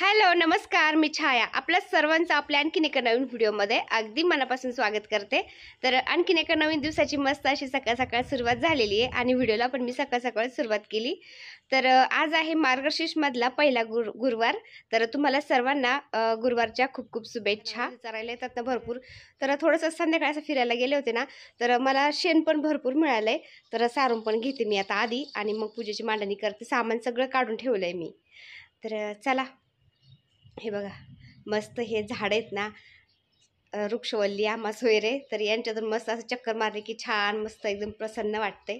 Hello नमस्कार मी छाया आपल्या सर्वांचं आपल्या आणखीन एका नवीन व्हिडिओमध्ये अगदी मनापासून स्वागत करते तर आणखीन एका नवीन दिवसाची मस्त अशी सकाळ सकाळ सुरुवात झालेली आहे आणि व्हिडिओला पण मी सकाळ सकाळ सुरुवात केली तर आज आहे मार्गशीर्षमधला पहिला गुरु गुरुवार तर तुम्हाला सर्वांना गुरुवारच्या खूप खूप शुभेच्छा विचारायला येतात ना भरपूर तर थोडंसं असं फिरायला गेले होते ना तर मला शेण पण भरपूर मिळालं आहे तर सारून पण घेते मी आता आधी आणि मग पूजेची मांडणी करते सामान सगळं काढून ठेवलं आहे मी तर चला हे बघा मस्त हे झाड आहेत ना वृक्षवल्ली आम्हा सोयरे तर यांच्यातून मस्त असं चक्कर मारले की छान मस्त एकदम प्रसन्न वाटते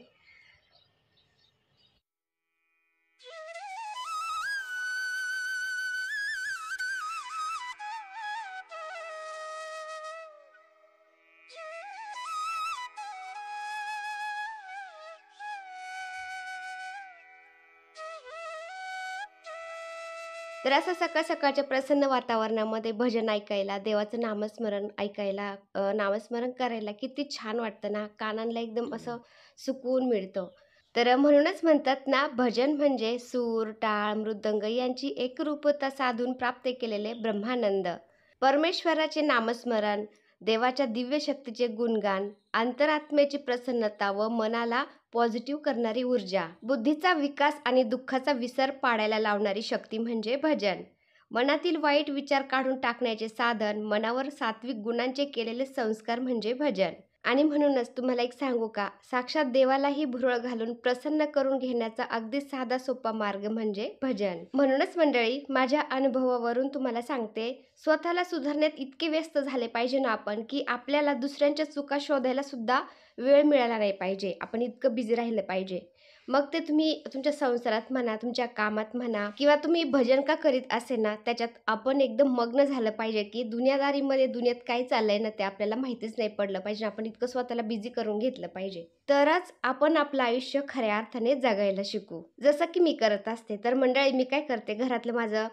तर असं सकाळ सकाळच्या प्रसन्न वातावरणामध्ये भजन ऐकायला देवाचं नामस्मरण ऐकायला नामस्मरण करायला किती छान वाटतं ना कानांना एकदम असं सुकून मिळतं तर म्हणूनच म्हणतात ना भजन म्हणजे सूर टाळ मृदंग यांची एकरूपता साधून प्राप्त केलेले ब्रह्मानंद परमेश्वराचे नामस्मरण देवाच्या दिव्य शक्तीचे गुणगान अंतरात्म्याची प्रसन्नता व मनाला पॉझिटिव्ह करणारी ऊर्जा बुद्धीचा विकास आणि दुःखाचा विसर पाडायला लावणारी शक्ती म्हणजे भजन मनातील वाईट विचार काढून टाकण्याचे साधन मनावर सात्विक गुणांचे केलेले संस्कार म्हणजे भजन आणि म्हणूनच तुम्हाला एक सांगू का साक्षात देवालाही भुरळ घालून प्रसन्न करून घेण्याचा अगदी साधा सोपा मार्ग म्हणजे भजन म्हणूनच मंडळी माझ्या अनुभवावरून तुम्हाला सांगते स्वतःला सुधारण्यात इतके व्यस्त झाले पाहिजे ना आपण की आपल्याला दुसऱ्यांच्या चुका शोधायला सुद्धा वेळ मिळाला नाही पाहिजे आपण इतकं बिझी राहिलं पाहिजे मग ते तुम्ही तुमच्या संसारात म्हणा तुमच्या कामात म्हणा किंवा तुम्ही भजन का करीत असे ना त्याच्यात आपण एकदम मग्न झालं पाहिजे की दुनियादारीमध्ये दुनियात काय चाललंय ना ते आपल्याला माहितीच नाही पडलं पाहिजे आपण इतकं स्वतःला बिझी करून घेतलं पाहिजे तरच आपण आपलं आयुष्य खऱ्या अर्थाने जगायला शिकू जसं की मी करत असते तर मंडळी मी काय करते घरातलं माझं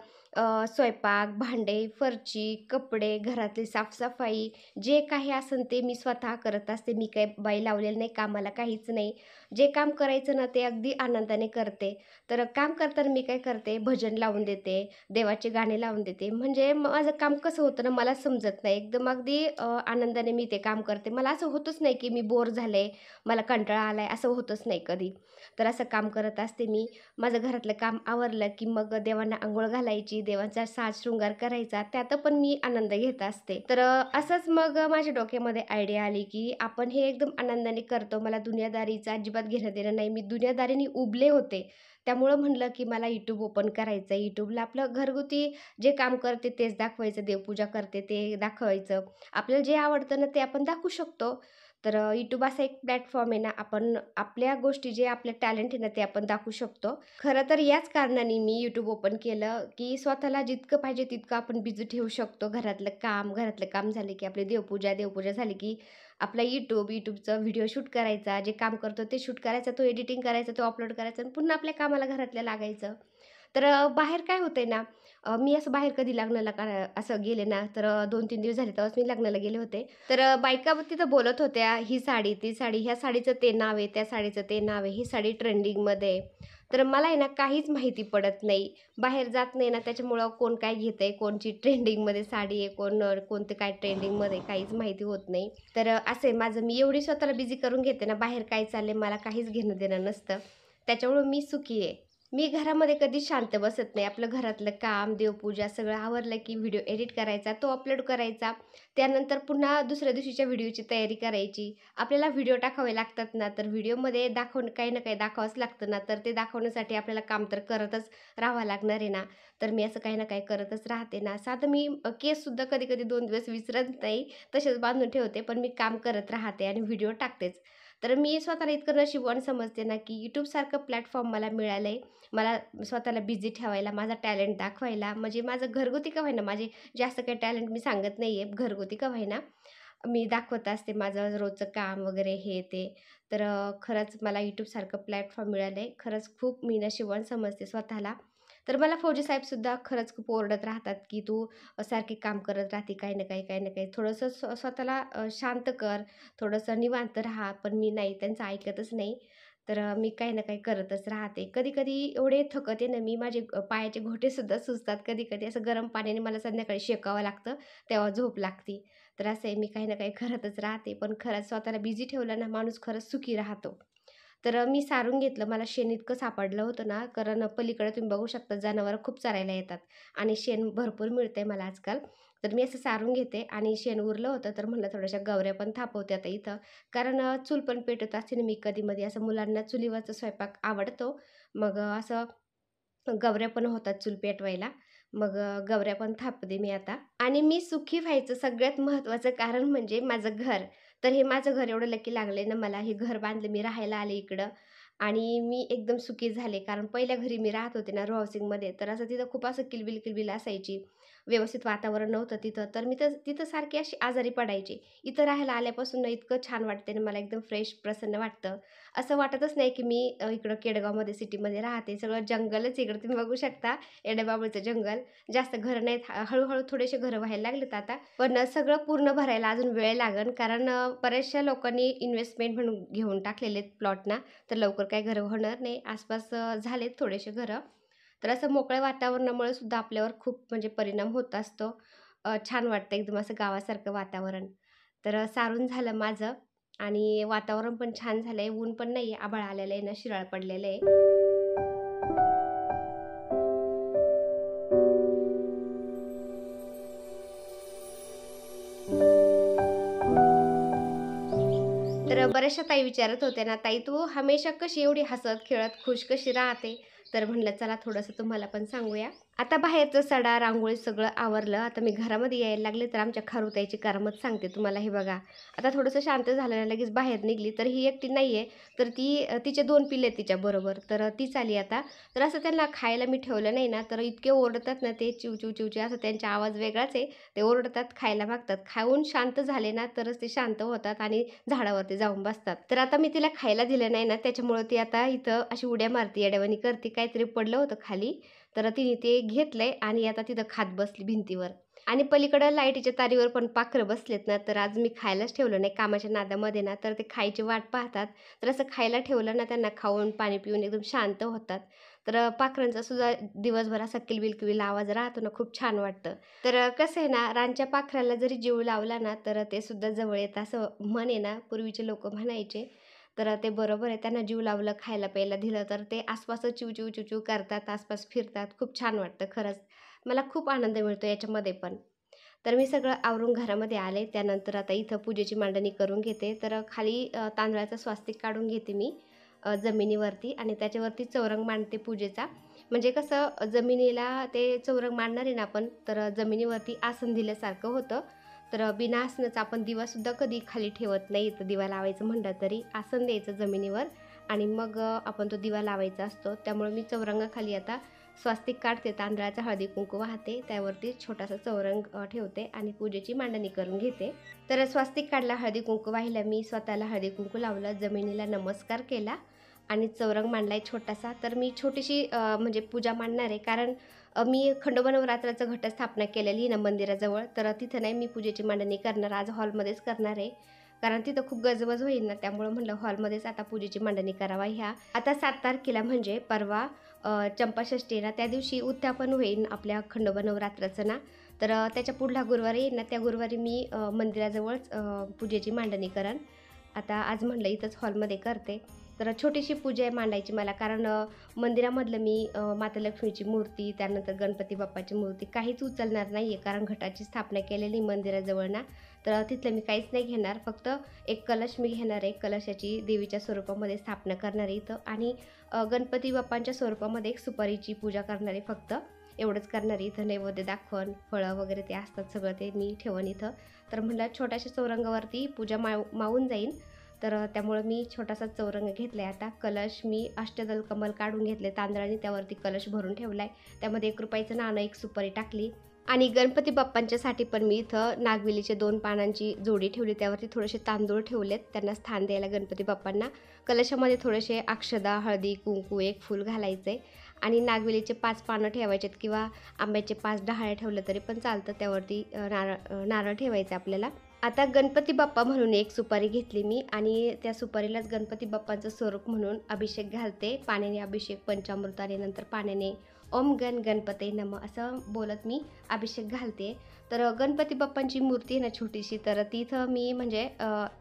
स्वयंपाक भांडे फरची कपडे घरातली साफसफाई जे काही असेल ते मी स्वतः करत असते मी काही बाई लावलेलं नाही कामाला काहीच नाही जे काम करायचं ना ते अगदी आनंदाने करते तर काम करताना मी काय करते भजन लावून देते देवाचे गाणे लावून देते म्हणजे माझं काम कसं होतं ना मला समजत नाही एकदम अगदी आनंदाने मी ते काम करते मला असं होतच नाही की मी बोर झाले मला कंटाळा आला आहे असं होतच नाही कधी तर असं काम करत असते मी माझं घरातलं काम आवरलं की मग देवांना आंघोळ घालायची देवांचा साज शृंगार करायचा त्यात पण मी आनंद घेत असते तर असंच मग माझ्या डोक्यामध्ये आयडिया आली की आपण हे एकदम आनंदाने करतो मला दुनियादारीचा अजिबात घेणं देणं नाही मी दुनियादारीने उबले होते त्यामुळं म्हणलं की मला यूट्यूब ओपन करायचं आहे यूट्यूबला आपलं घरगुती जे काम करते तेच दाखवायचं देवपूजा करते ते दाखवायचं आपल्याला जे आवडतं ना ते आपण दाखवू शकतो तर यूट्यूब असा एक प्लॅटफॉर्म आहे ना आपण आपल्या गोष्टी जे आपलं टॅलेंट आहे ना ते आपण दाखवू शकतो खरं तर याच कारणाने मी यूट्यूब ओपन केलं की स्वतःला जितकं पाहिजे तितकं आपण बिझी ठेवू शकतो घरातलं काम घरातलं काम झालं की आपली देवपूजा देवपूजा झाली की आपला यूट्यूब यूट्यूबचा व्हिडिओ शूट करायचा जे काम करतो ते शूट करायचा तो एडिटिंग करायचा तो अपलोड करायचा आणि पुन्हा आपल्या कामाला घरातल्या लागायचं तर बाहेर काय होतं ना मी असं बाहेर कधी लग्नाला का असं गेले ना तर दोन तीन दिवस झाले तेव्हाच मी लग्नाला गेले होते तर बायका तिथं बोलत होत्या ही साडी ती साडी ह्या साडीचं ते नाव आहे त्या साडीचं ते नाव आहे ही साडी ट्रेंडिंगमध्ये तर मला आहे ना काहीच माहिती पडत नाही बाहेर जात नाही ना त्याच्यामुळं कोण काय घेत आहे कोणची ट्रेंडिंगमध्ये साडी आहे कोण कोणते काय ट्रेंडिंगमध्ये काहीच माहिती होत नाही तर असं आहे माझं मी एवढी स्वतःला बिझी करून घेते ना बाहेर काय चाललंय मला काहीच घेणं देणं नसतं त्याच्यामुळं मी सुखी आहे मी घरामध्ये कधी शांत बसत नाही आपलं घरातलं काम देवपूजा सगळं आवरलं की व्हिडिओ एडिट करायचा तो अपलोड करायचा त्यानंतर पुन्हा दुसऱ्या दिवशीच्या व्हिडिओची तयारी करायची आपल्याला व्हिडिओ टाकावे लागतात ना तर व्हिडिओमध्ये दाखवून काही ना काही दाखवावंच लागतं ना तर ते दाखवण्यासाठी आपल्याला काम तर करतच राहावं लागणार आहे ना तर मी असं काही ना काही करतच राहते ना साधं मी केससुद्धा कधी कधी दोन दिवस विसरत नाही तसेच बांधून ठेवते पण मी काम करत राहते आणि व्हिडिओ टाकतेच तर मी स्वतःला इतकं नशीबवान समजते ना की यूट्यूबसारखं प्लॅटफॉर्म मला मिळालं आहे मला स्वतःला बिझी ठेवायला माझा टॅलेंट दाखवायला म्हणजे माझं घरगुती का व्हायना माझे जास्त काही टॅलेंट मी सांगत नाही आहे घरगुती का व्हायना मी दाखवत असते माझं रोजचं काम वगैरे हे ते तर खरंच मला यूट्यूबसारखं प्लॅटफॉर्म मिळालं आहे खरंच खूप मी शिवण समजते स्वतःला तर मला फौजी साहेबसुद्धा खरंच खूप ओरडत राहतात की तू सारखे काम करत राहते काही ना काही काही ना काही थोडंसं स्वतःला शांत कर थोडंसं निवांत राहा पण मी नाही त्यांचं ऐकतच नाही तर मी काही ना काही करतच राहते कधी कधी एवढे थकते ना मी माझे पायाचे घोटेसुद्धा सुचतात कधी कधी असं गरम पाण्याने मला संध्याकाळी शेकावं लागतं तेव्हा झोप लागते तर असं आहे मी काही ना काही करतच राहते पण खरंच स्वतःला बिझी ठेवला ना माणूस खरंच सुखी राहतो तर मी सारून घेतलं मला शेण इतकं सापडलं होतं ना कारण पलीकडे तुम्ही बघू शकता जनावरं खूप चरायला येतात आणि शेण भरपूर मिळते मला आजकाल तर मी असं सारून घेते आणि शेण उरलं होतं तर म्हणलं थोड्याशा गवऱ्या पण थापवते आता इथं कारण चूल पण पेटत असते ना मी कधीमध्ये असं मुलांना चुलीवरचा स्वयंपाक आवडतो मग असं गवऱ्या पण होतात चूल पेटवायला मग गवऱ्या पण थापते मी आता आणि मी सुखी व्हायचं सगळ्यात महत्त्वाचं कारण म्हणजे माझं घर तर हे माझं घर एवढं लकी लागलंय ना मला हे घर बांधलं मी राहायला आले इकडं आणि मी एकदम सुखी झाले कारण पहिल्या घरी मी राहत होते ना मध्ये तर असं तिथं खूप असं किलबिल किलबिल असायची व्यवस्थित वातावरण नव्हतं तिथं तर मी तर तिथं सारखी अशी आजारी पडायची इथं राहायला आल्यापासून इतकं छान वाटते आणि मला एकदम फ्रेश प्रसन्न वाटतं असं वाटतच नाही की मी इकडं केडगावमध्ये सिटीमध्ये राहते सगळं जंगलच इकडं तुम्ही बघू शकता एडेबाबळचं जंगल जास्त घरं नाहीत हळूहळू थोडेसे घरं व्हायला लागलेत आता पण सगळं पूर्ण भरायला अजून वेळ लागेल कारण बऱ्याचशा लोकांनी इन्व्हेस्टमेंट म्हणून घेऊन टाकलेले प्लॉटना तर लवकर काय घरं होणार नाही आसपास झालेत थोडेसे घरं तर असं मोकळ्या वातावरणामुळे सुद्धा आपल्यावर खूप म्हणजे परिणाम होत असतो छान वाटतं एकदम असं गावासारखं वातावरण तर सारून झालं माझं आणि वातावरण पण छान झालं आहे ऊन पण नाही आभाळ आलेलं आहे ना शिराळ पडलेलं आहे तर बऱ्याचशा ताई विचारत होत्या ना ताई तू हमेशा कशी एवढी हसत खेळत खुश कशी राहते तर म्हटलं चला थोडंसं तुम्हाला पण सांगूया आता बाहेरचं सडा रांगोळी सगळं आवरलं आता मी घरामध्ये यायला लागले तर आमच्या खारुताईची कारमत सांगते तुम्हाला हे बघा आता थोडंसं शांत झालं लगेच बाहेर निघली तर ही एकटी नाही आहे तर ती तिचे दोन पिल्ले तिच्या तिच्याबरोबर तर तीच आली आता तर असं त्यांना खायला मी ठेवलं नाही ना तर इतके ओरडतात ना ते चिव चिव चिवचे असं त्यांचा आवाज वेगळाच आहे ते ओरडतात खायला मागतात खाऊन शांत झाले ना तरच ते शांत होतात आणि झाडावरती जाऊन बसतात तर आता मी तिला खायला दिलं नाही ना त्याच्यामुळे ती आता इथं अशी उड्या मारती येड्यावानी करते काय काहीतरी पडलं होतं खाली तर तिने ते घेतलंय आणि आता तिथं खात बसली भिंतीवर आणि पलीकडं लाईटीच्या तारीवर पण पाखरं बसलेत ना तर आज मी खायलाच ठेवलं नाही कामाच्या नाद्यामध्ये ना तर ते खायची वाट पाहतात तर असं खायला ठेवलं ना त्यांना खाऊन पाणी पिऊन एकदम शांत होतात तर पाखरांचा सुद्धा दिवसभर असा किलबिल आवाज राहतो ना खूप छान वाटतं तर कसं आहे ना रानच्या पाखराला जरी जीव लावला ना तर ते सुद्धा जवळ येतं असं आहे ना पूर्वीचे लोक म्हणायचे तर ते बरोबर आहे त्यांना जीव लावलं खायला प्यायला दिलं तर ते आसपास चिव चिव करतात आसपास फिरतात खूप छान वाटतं खरंच मला खूप आनंद मिळतो याच्यामध्ये पण तर मी सगळं आवरून घरामध्ये आले त्यानंतर आता इथं पूजेची मांडणी करून घेते तर खाली तांदळाचं स्वास्तिक काढून घेते मी जमिनीवरती आणि त्याच्यावरती चौरंग मांडते पूजेचा म्हणजे कसं जमिनीला ते चौरंग मांडणार आहे ना आपण तर जमिनीवरती आसन दिल्यासारखं होतं तर बिना आपण दिवासुद्धा कधी खाली ठेवत नाही तर दिवा लावायचं म्हटलं तरी आसन द्यायचं जमिनीवर आणि मग आपण तो दिवा लावायचा असतो त्यामुळे मी चौरंगाखाली आता स्वास्तिक काढते तांदळाचा हळदी कुंकू वाहते त्यावरती छोटासा चौरंग ठेवते आणि पूजेची मांडणी करून घेते तर स्वास्तिक काढला हळदी कुंकू वाहिला मी स्वतःला हळदी कुंकू लावला जमिनीला नमस्कार केला आणि चौरंग मांडला छोटासा तर मी छोटीशी म्हणजे पूजा मांडणार आहे कारण मी खंडोबा नवरात्राचं घटस्थापना केलेली ना मंदिराजवळ तर तिथं नाही मी पूजेची मांडणी करणार आज हॉलमध्येच करणार आहे कारण तिथं खूप गजबज होईल ना त्यामुळं म्हणलं हॉलमध्येच आता पूजेची मांडणी करावा ह्या आता सात तारखेला म्हणजे परवा चंपाषष्टी ना त्या दिवशी उत्थापन होईल आपल्या खंडोबा नवरात्राचं ना तर त्याच्या पुढला गुरुवारी येईल ना त्या गुरुवारी मी मंदिराजवळच पूजेची मांडणी करेन आता आज म्हणलं इथंच हॉलमध्ये करते तर छोटीशी पूजा आहे मांडायची मला कारण मंदिरामधलं मी माता लक्ष्मीची मूर्ती त्यानंतर गणपती बाप्पाची मूर्ती काहीच उचलणार नाही आहे कारण घटाची स्थापना केलेली मंदिराजवळ ना तर तिथलं मी काहीच नाही घेणार फक्त एक कलश मी घेणार आहे कलशाची देवीच्या स्वरूपामध्ये स्थापना करणार आहे इथं आणि गणपती बाप्पांच्या स्वरूपामध्ये एक सुपारीची पूजा करणार आहे फक्त एवढंच करणार इथं नैवेद्य दाखवण फळं वगैरे ते असतात सगळं ते मी ठेवण इथं तर म्हटलं छोट्याशा चौरंगावरती पूजा माव मावून जाईल तर त्यामुळं मी छोटासा चौरंग घेतला आहे आता कलश मी अष्टदल कमल काढून घेतले तांदळाने त्यावरती कलश भरून ठेवला आहे त्यामध्ये एक रुपयाचं नाणं एक सुपारी टाकली आणि गणपती बाप्पांच्यासाठी पण मी इथं नागवेलीचे दोन पानांची जोडी ठेवली त्यावरती थोडेसे तांदूळ ठेवलेत त्यांना स्थान द्यायला गणपती बाप्पांना कलशामध्ये थोडेसे अक्षदा हळदी कुंकू एक फूल घालायचं आणि नागवेलीचे पाच पानं ठेवायचेत किंवा आंब्याचे पाच डहाळे ठेवलं तरी पण चालतं त्यावरती नारळ नारळ ठेवायचं आपल्याला आता गणपती बाप्पा म्हणून एक सुपारी घेतली मी आणि त्या सुपारीलाच गणपती बाप्पांचं स्वरूप म्हणून अभिषेक घालते पाण्याने अभिषेक पंचामृताने नंतर पाण्याने ओम गण गणपते नम असं बोलत मी अभिषेक घालते तर गणपती बाप्पांची मूर्ती आहे ना छोटीशी तर तिथं मी म्हणजे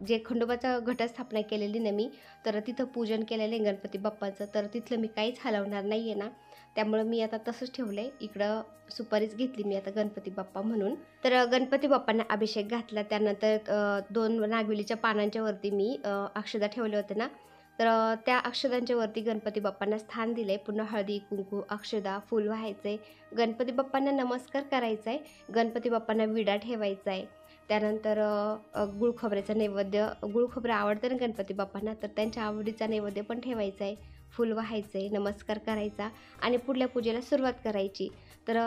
जे खंडोबाचा घटस्थापना केलेली ना मी तर तिथं पूजन केलेलं आहे गणपती बाप्पाचं तर तिथलं मी काहीच हलवणार नाही आहे ना त्यामुळं मी आता तसंच ठेवलं आहे इकडं सुपारीच घेतली मी आता गणपती बाप्पा म्हणून तर गणपती बाप्पांना अभिषेक घातला त्यानंतर दोन नागवेलीच्या पानांच्या वरती मी अक्षदा ठेवले होते ना तर त्या अक्षदांच्या वरती गणपती बाप्पांना स्थान दिलं आहे पुन्हा हळदी कुंकू अक्षदा फूल व्हायचंय गणपती बाप्पांना नमस्कार करायचा आहे गणपती बाप्पांना विडा ठेवायचा आहे त्यानंतर गुळखोबऱ्याचं नैवेद्य गुळखोबरं आवडतं ना गणपती बाप्पांना तर त्यांच्या आवडीचा नैवेद्य पण ठेवायचा आहे फुल व्हायचे नमस्कार करायचा आणि पुढल्या पूजेला सुरुवात करायची तर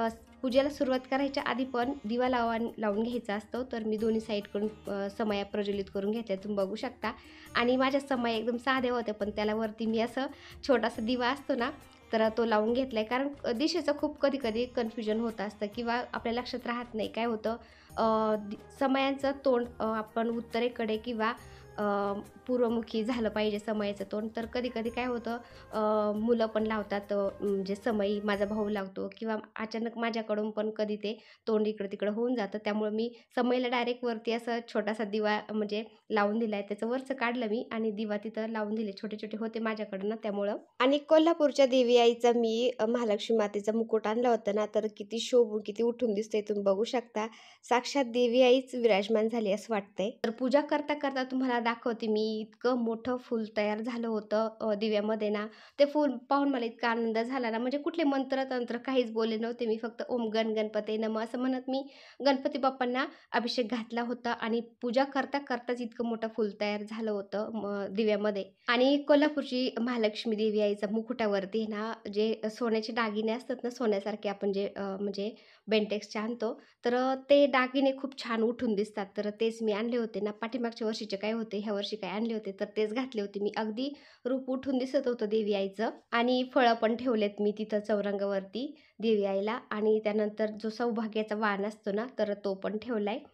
पूजेला सुरुवात करायच्या आधी पण दिवा लावा लावून घ्यायचा असतो तर मी दोन्ही साईडकडून समया प्रज्वलित करून घेतल्या तुम्ही बघू शकता आणि माझ्या समया एकदम साध्या होत्या पण त्याला वरती मी असं छोटासा दिवा असतो ना तर तो लावून घेतला आहे कारण दिशेचं खूप कधी कधी कन्फ्युजन होत असतं किंवा आपल्या लक्षात राहत नाही काय होतं समयांचं तोंड आपण उत्तरेकडे किंवा पूर्वमुखी झालं पाहिजे समयाचं तोंड तर कधी कधी काय होतं मुलं पण लावतात म्हणजे समयी माझा भाऊ लावतो किंवा अचानक माझ्याकडून पण कधी ते तोंड इकडं तिकडं होऊन जातं त्यामुळे मी समयला डायरेक्ट वरती असं छोटासा दिवा म्हणजे लावून दिला आहे त्याचं वरचं काढलं मी आणि दिवा तिथं लावून दिले छोटे छोटे होते ना त्यामुळं आणि कोल्हापूरच्या देवी आईचा मी महालक्ष्मी मातेचा मुकुट आणला होता ना तर किती शोभ किती उठून दिसतंय तुम्ही बघू शकता साक्षात देवी आईच विराजमान झाली असं वाटतंय तर पूजा करता करता तुम्हाला दाखवते मी इतकं मोठं फूल तयार झालं होतं दिव्यामध्ये ना ते फूल पाहून मला इतका आनंद झाला ना म्हणजे कुठले मंत्र तंत्र काहीच बोलले नव्हते मी फक्त ओम गण गणपती नम असं म्हणत मी गणपती बाप्पांना अभिषेक घातला होता आणि पूजा करता करताच इतकं मोठं फूल तयार झालं होतं दिव्यामध्ये आणि कोल्हापूरची महालक्ष्मी देवी आईचा मुकुटावरती ना जे सोन्याचे दागिने असतात ना सोन्यासारखे आपण जे म्हणजे बेंटेक्सचे आणतो तर ते दागिने खूप छान उठून दिसतात तर तेच मी आणले होते ना पाठीमागच्या वर्षीचे काय होते ह्या वर्षी काय आणले होते तर तेच घातले होते मी अगदी रूप उठून दिसत होतं देवी आईचं आणि फळं पण ठेवलेत मी तिथं चौरंगावरती देवी आईला आणि त्यानंतर जो सौभाग्याचा वाण असतो ना तर तो पण ठेवला आहे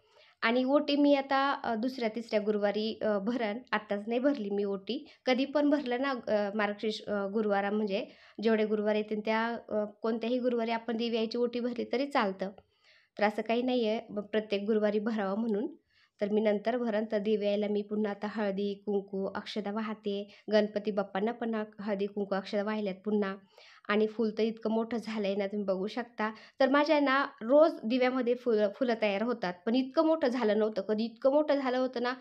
आणि ओटी मी आता दुसऱ्या तिसऱ्या गुरुवारी भरण आत्ताच नाही भरली मी ओटी कधी पण भरलं ना मार्गशीर्ष गुरुवारा म्हणजे जेवढे गुरुवार येतील त्या कोणत्याही गुरुवारी आपण दिव्याची ओटी भरली तरी चालतं तर असं काही नाही आहे प्रत्येक गुरुवारी भरावं म्हणून तर मी नंतर भरण तर दिव्याला मी पुन्हा आता हळदी कुंकू अक्षदा वाहते गणपती बाप्पांना पण हळदी कुंकू अक्षदा वाहिल्यात पुन्हा आणि फुल तर इतकं मोठं झालं आहे ना तुम्ही बघू शकता तर माझ्या ना रोज दिव्यामध्ये फुलं फुलं तयार होतात पण इतकं मोठं झालं नव्हतं कधी इतकं मोठं झालं होतं ना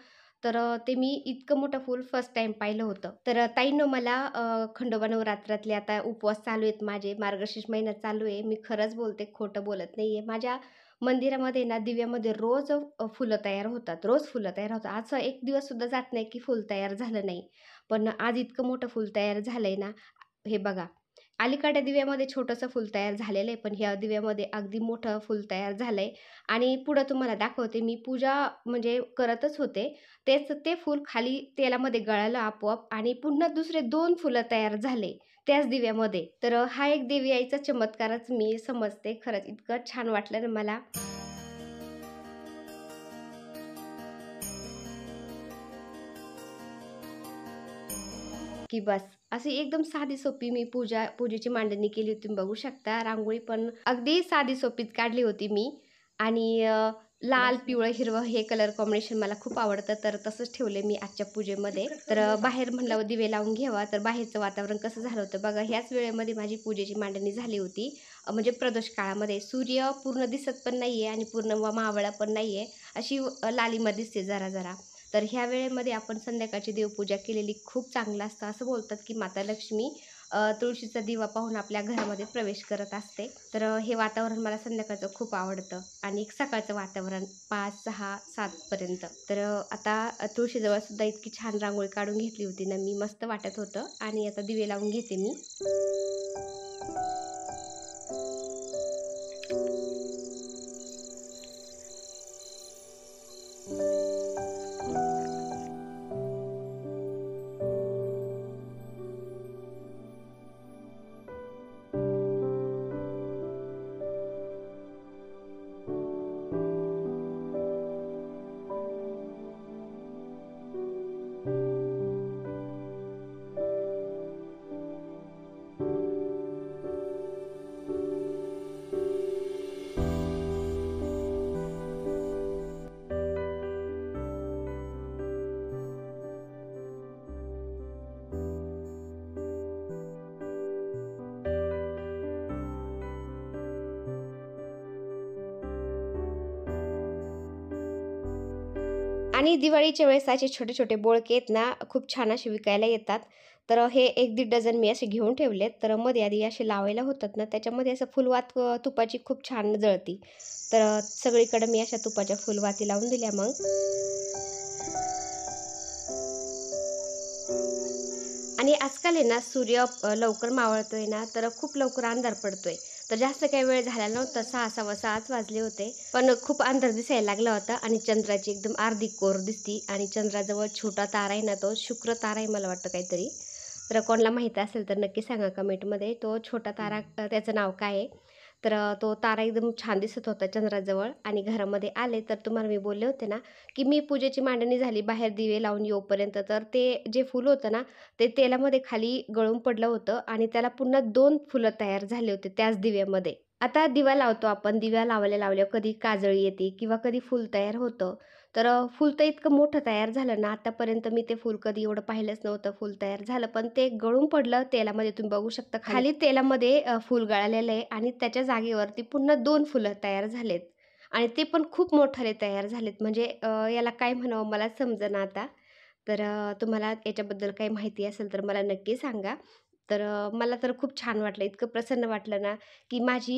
तर ते मी इतकं मोठं फूल फर्स्ट टाईम पाहिलं होतं तर ताईनं मला खंडोबा नवरात्रातले आता उपवास चालू आहेत माझे मार्गशीर्ष महिना चालू आहे मी खरंच बोलते खोटं बोलत नाही आहे माझ्या मंदिरामध्ये ना दिव्यामध्ये रोज फुलं तयार होतात रोज फुलं तयार होतात असं एक दिवससुद्धा जात नाही की फुल तयार झालं नाही पण आज इतकं मोठं फुल तयार झालं आहे ना हे बघा अलीकडे दिव्यामध्ये छोटंसं फुल तयार झालेलं आहे पण ह्या दिव्यामध्ये अगदी मोठं फुल तयार झालं आहे आणि पुढं तुम्हाला दाखवते मी पूजा म्हणजे करतच होते तेच ते फूल खाली तेलामध्ये गळालं आपोआप आणि पुन्हा दुसरे दोन फुलं तयार झाले त्याच दिव्यामध्ये तर हा एक देवी आईचा चमत्कारच मी समजते खरंच इतकं छान वाटलं ना मला की बस अशी एकदम साधी सोपी मी पूजा पूजेची मांडणी केली होती बघू शकता रांगोळी पण अगदी साधी सोपीच काढली होती मी आणि लाल पिवळं हिरवं हे कलर कॉम्बिनेशन मला खूप आवडतं तर तसंच ठेवले मी आजच्या पूजेमध्ये तर बाहेर म्हणल्यावर दिवे लावून घ्यावा तर बाहेरचं वातावरण कसं झालं होतं बघा ह्याच वेळेमध्ये माझी पूजेची मांडणी झाली होती म्हणजे प्रदोष काळामध्ये सूर्य पूर्ण दिसत पण नाही आहे आणि पूर्ण मावळा पण नाही आहे अशी लालीमध्ये दिसते जरा जरा तर ह्या वेळेमध्ये आपण संध्याकाळची देवपूजा केलेली खूप चांगलं असतं असं बोलतात की माता लक्ष्मी तुळशीचा दिवा पाहून आपल्या घरामध्ये प्रवेश करत असते तर हे वातावरण मला संध्याकाळचं खूप आवडतं आणि एक सकाळचं वातावरण पाच सहा सातपर्यंत तर आता तुळशीजवळ सुद्धा इतकी छान रांगोळी काढून घेतली होती ना मी मस्त वाटत होतं आणि आता दिवे लावून घेते मी आणि दिवाळीच्या वेळेस असे छोटे छोटे बोळके आहेत ना खूप छान असे विकायला येतात तर हे एक दीड डझन मी असे घेऊन ठेवलेत तर मध्ये आधी असे लावायला होतात ना त्याच्यामध्ये असं फुलवात तुपाची खूप छान जळती तर सगळीकडे मी अशा तुपाच्या फुलवाती लावून दिल्या मग आणि आजकाल आहे ना सूर्य लवकर मावळतोय ना तर खूप लवकर अंधार पडतोय तर जास्त काही वेळ झाला नव्हता सहा सहा व वाजले होते पण खूप अंधार दिसायला लागला होता आणि चंद्राची एकदम अर्धी कोर दिसती आणि चंद्राजवळ छोटा तारा आहे ना तो शुक्र तारा आहे मला वाटतं काहीतरी तर कोणाला माहीत असेल तर नक्की सांगा कमेंटमध्ये तो छोटा तारा त्याचं नाव काय आहे तर तो तारा एकदम छान दिसत होता चंद्राजवळ आणि घरामध्ये आले तर तुम्हाला मी बोलले होते ना की मी पूजेची मांडणी झाली बाहेर दिवे लावून येऊपर्यंत तर ते जे फुल होतं ना ते तेलामध्ये खाली गळून पडलं होतं आणि त्याला पुन्हा दोन फुलं तयार झाले होते त्याच दिव्यामध्ये आता दिवा लावतो आपण दिव्या लावल्या लावल्या कधी काजळी येते किंवा कधी फूल तयार होतं तर फुल तर इतकं मोठं तयार झालं ना आतापर्यंत मी ते फूल कधी एवढं पाहिलंच नव्हतं फूल तयार झालं पण ते गळून पडलं तेलामध्ये तुम्ही बघू शकता हो. खाली तेलामध्ये फूल गळालेलं आहे आणि त्याच्या जागेवरती पुन्हा दोन फुलं तयार झालेत आणि ते पण खूप मोठाले तयार झालेत म्हणजे याला काय म्हणावं मला समजेना आता तर तुम्हाला याच्याबद्दल काही माहिती असेल तर मला नक्की सांगा तर मला तर खूप छान वाटलं इतकं प्रसन्न वाटलं ना की माझी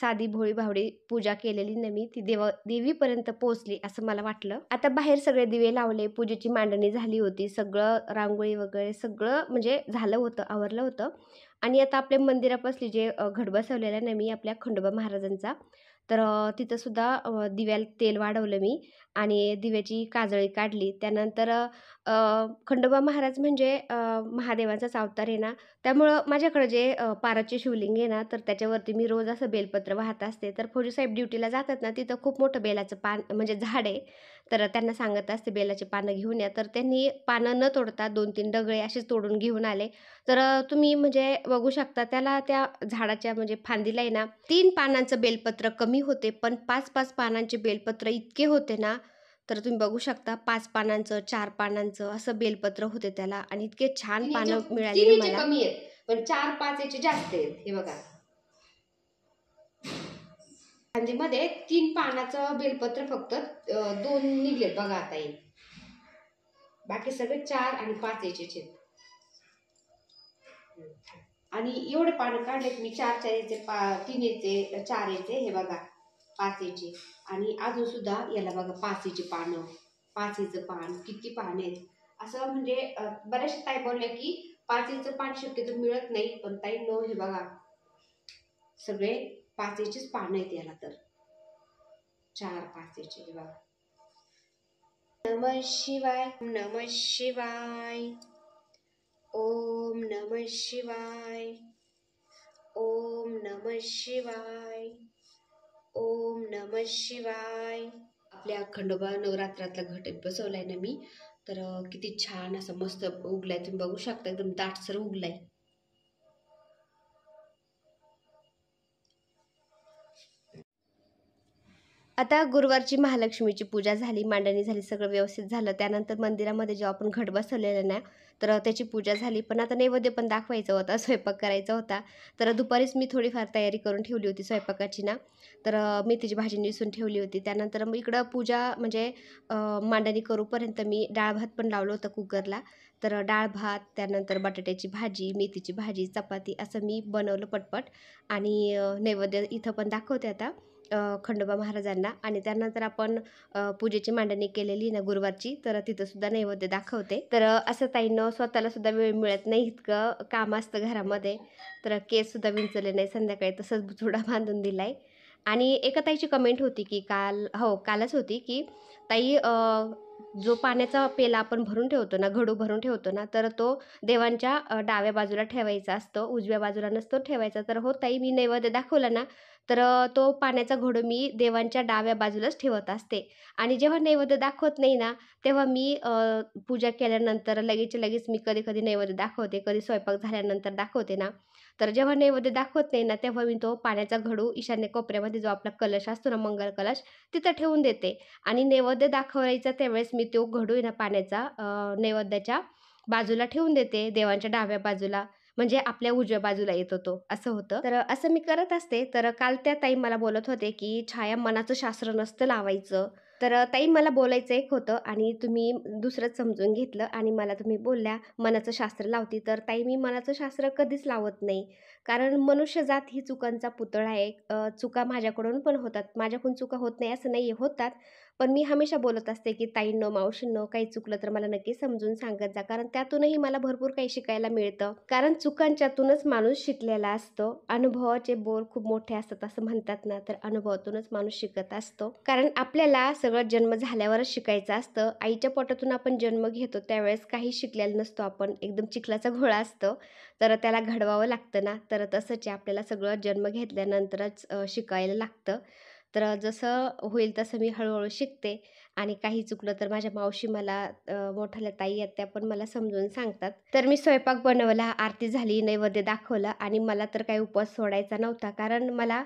साधी भोळी भावडी पूजा केलेली ना मी ती देवा देवीपर्यंत पोचली असं मला वाटलं आता बाहेर सगळे दिवे लावले पूजेची मांडणी झाली होती सगळं रांगोळी वगैरे सगळं म्हणजे झालं होतं आवरलं होतं आणि आता आपल्या मंदिरापासली जे घड बसवलेला ना मी आपल्या खंडोबा महाराजांचा तर तिथंसुद्धा दिव्याला तेल वाढवलं मी आणि दिव्याची काजळी काढली त्यानंतर खंडोबा महाराज म्हणजे महादेवाचाच अवतार आहे ना त्यामुळं माझ्याकडे जे पाराचे शिवलिंग आहे ना तर त्याच्यावरती मी रोज असं बेलपत्र वाहत असते तर साहेब ड्युटीला जातात ना तिथं खूप मोठं बेलाचं पान म्हणजे झाड आहे तर त्यांना सांगत असते बेलाचे पानं घेऊन या तर त्यांनी पानं न तोडता दोन तीन डगळे असेच तोडून घेऊन आले तर तुम्ही म्हणजे बघू शकता त्याला त्या झाडाच्या म्हणजे फांदीला आहे ना तीन पानांचं बेलपत्र कमी होते पण पाच पाच पानांचे बेलपत्र इतके होते ना तर तुम्ही बघू शकता पाच पानांचं चार पानांचं असं बेलपत्र होते त्याला आणि इतके छान पानं मिळाले मला पण चार पाच याचे जास्त आहेत हे बघा मध्ये तीन पानाचं बेलपत्र फक्त दोन निघले बघा आता येईल बाकी सगळे चार आणि पाच याचे आणि एवढे पानं काढलेत मी चार चार याचे पा तीन याचे चार याचे हे बघा पाचेचे आणि अजून सुद्धा याला बघा पाचेची पानं पाचीचं पान किती पान आहेत असं म्हणजे बऱ्याचशा ताई बोलल्या की पाच पान शक्यतो मिळत नाही पण ताई न हे बघा सगळे पाचेचीच पानं आहेत याला तर चार पाचेचे हे बघा नम शिवाय नम शिवाय ओम नम शिवाय ओम नम शिवाय ओम नम शिवाय आपल्या खंडोबा नवरात्रातला घट बसवलाय ना मी तर किती छान असं मस्त उगलाय तुम्ही बघू शकता एकदम दाटसर उगलाय आता गुरुवारची महालक्ष्मीची पूजा झाली मांडणी झाली सगळं व्यवस्थित झालं त्यानंतर मंदिरामध्ये जेव्हा आपण घट बसवलेलं ना तर त्याची पूजा झाली पण आता नैवेद्य पण दाखवायचं होता स्वयंपाक करायचा होता तर दुपारीच मी थोडीफार तयारी करून ठेवली होती स्वयंपाकाची ना तर मी तिची भाजी निसून ठेवली होती त्यानंतर मग इकडं पूजा म्हणजे मांडणी करूपर्यंत मी डाळ भात पण लावलं होतं कुकरला तर डाळ भात त्यानंतर बटाट्याची भाजी मेथीची भाजी चपाती असं मी बनवलं पटपट आणि नैवेद्य इथं पण दाखवते आता खंडोबा महाराजांना आणि त्यानंतर आपण पूजेची मांडणी केलेली ना गुरुवारची तर सुद्धा नैवेद्य दाखवते तर असं ताईनं स्वतःला सुद्धा वेळ मिळत नाही इतकं काम असतं घरामध्ये तर केस सुद्धा विंचले नाही संध्याकाळी तसंच बुचुडा बांधून दिलाय आणि एका ताईची कमेंट होती की काल हो कालच होती की ताई जो पाण्याचा पेला आपण भरून ठेवतो ना घडू भरून ठेवतो ना तर तो देवांच्या डाव्या बाजूला ठेवायचा असतो उजव्या बाजूला नसतो ठेवायचा तर हो ताई मी नैवेद्य दाखवला ना तर तो पाण्याचा घोडं मी देवांच्या डाव्या बाजूलाच ठेवत असते आणि जेव्हा नैवेद्य दाखवत नाही ना तेव्हा मी पूजा केल्यानंतर लगेच लगेच मी कधी कधी नैवेद्य दाखवते कधी स्वयंपाक झाल्यानंतर दाखवते ना तर जेव्हा नैवेद्य दाखवत नाही ना तेव्हा मी तो पाण्याचा घडू ईशान्य कोपऱ्यामध्ये जो आपला कलश असतो ना मंगल कलश तिथं ठेवून देते आणि नैवेद्य दाखवायचा त्यावेळेस मी तो घडू ना पाण्याचा नैवेद्याच्या बाजूला ठेवून देते देवांच्या डाव्या बाजूला म्हणजे आपल्या उजव्या बाजूला येत होतो असं होतं तर असं मी करत असते तर काल त्या ताई मला बोलत होते की छाया मनाचं शास्त्र नसतं लावायचं तर ताई मला बोलायचं एक होतं आणि तुम्ही दुसरं समजून घेतलं आणि मला तुम्ही बोलल्या मनाचं शास्त्र लावती तर ताई मी मनाचं शास्त्र कधीच लावत नाही कारण मनुष्यजात ही चुकांचा पुतळा आहे चुका माझ्याकडून पण होतात माझ्याकडून चुका होत नाही असं नाही होतात पण मी हमेशा बोलत असते की ताईंनो मावशींनो काही चुकलं तर मला नक्की समजून सांगत जा कारण त्यातूनही मला भरपूर काही शिकायला मिळतं कारण चुकांच्यातूनच माणूस शिकलेला असतो अनुभवाचे बोर खूप मोठे असतात असं म्हणतात ना तर अनुभवातूनच माणूस शिकत असतो कारण आपल्याला सगळं जन्म झाल्यावरच शिकायचं असतं आईच्या पोटातून आपण जन्म घेतो त्यावेळेस काही शिकलेला नसतो आपण एकदम चिखलाचा घोळा असतो तर त्याला घडवावं लागतं ना तर तसंच आपल्याला सगळं जन्म घेतल्यानंतरच शिकायला लागतं तर जसं होईल तसं मी हळूहळू शिकते आणि काही चुकलं तर माझ्या मावशी मला मोठ्याला ताई आहेत त्या पण मला समजून सांगतात तर मी स्वयंपाक बनवला आरती झाली नैवेद्य दाखवला आणि मला तर काही उपवास सोडायचा नव्हता कारण मला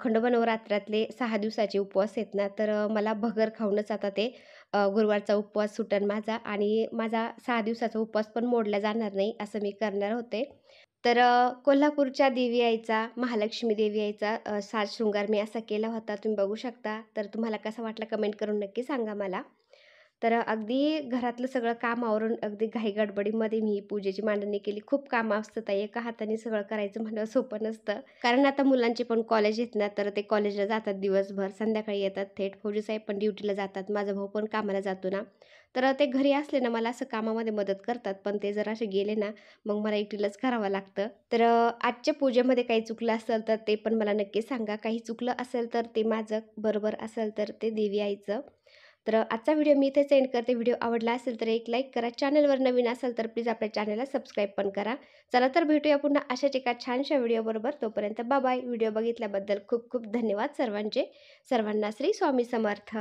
खंडोबनवरात्रातले सहा दिवसाचे उपवास आहेत ना तर मला भगर खाऊनच आता ते गुरुवारचा उपवास सुटन माझा आणि माझा सहा दिवसाचा उपवास पण मोडला जाणार नाही असं मी करणार होते तर कोल्हापूरच्या देवी यायचा महालक्ष्मी देवी यायचा साज शृंगार मी असा केला होता तुम्ही बघू शकता तर तुम्हाला कसा वाटला कमेंट करून नक्की सांगा मला तर अगदी घरातलं सगळं काम आवरून अगदी घाईगडबडीमध्ये मी पूजेची मांडणी केली खूप काम असतं ताई एका हाताने सगळं करायचं म्हणणं सोपं नसतं कारण आता मुलांचे पण कॉलेज येत ना तर ते कॉलेजला जातात दिवसभर संध्याकाळी येतात थेट फौजीसाहेब पण ड्युटीला जातात माझा भाऊ पण कामाला जातो ना तर ते घरी असले ना मला असं कामामध्ये मदत करतात पण ते जर असे गेले ना मग मला एकटीलाच करावं लागतं तर आजच्या पूजेमध्ये काही चुकलं असेल तर ते पण मला नक्की सांगा काही चुकलं असेल तर ते माझं बरोबर असेल तर ते देवी आईचं तर आजचा व्हिडिओ मी इथे सेंड करते व्हिडिओ आवडला असेल तर एक लाईक करा चॅनलवर नवीन असाल तर प्लीज आपल्या चॅनलला सबस्क्राईब पण करा चला तर भेटूया पुन्हा अशाच एका छानशा व्हिडिओबरोबर तोपर्यंत बाय व्हिडिओ बघितल्याबद्दल खूप खूप धन्यवाद सर्वांचे सर्वांना श्री स्वामी समर्थ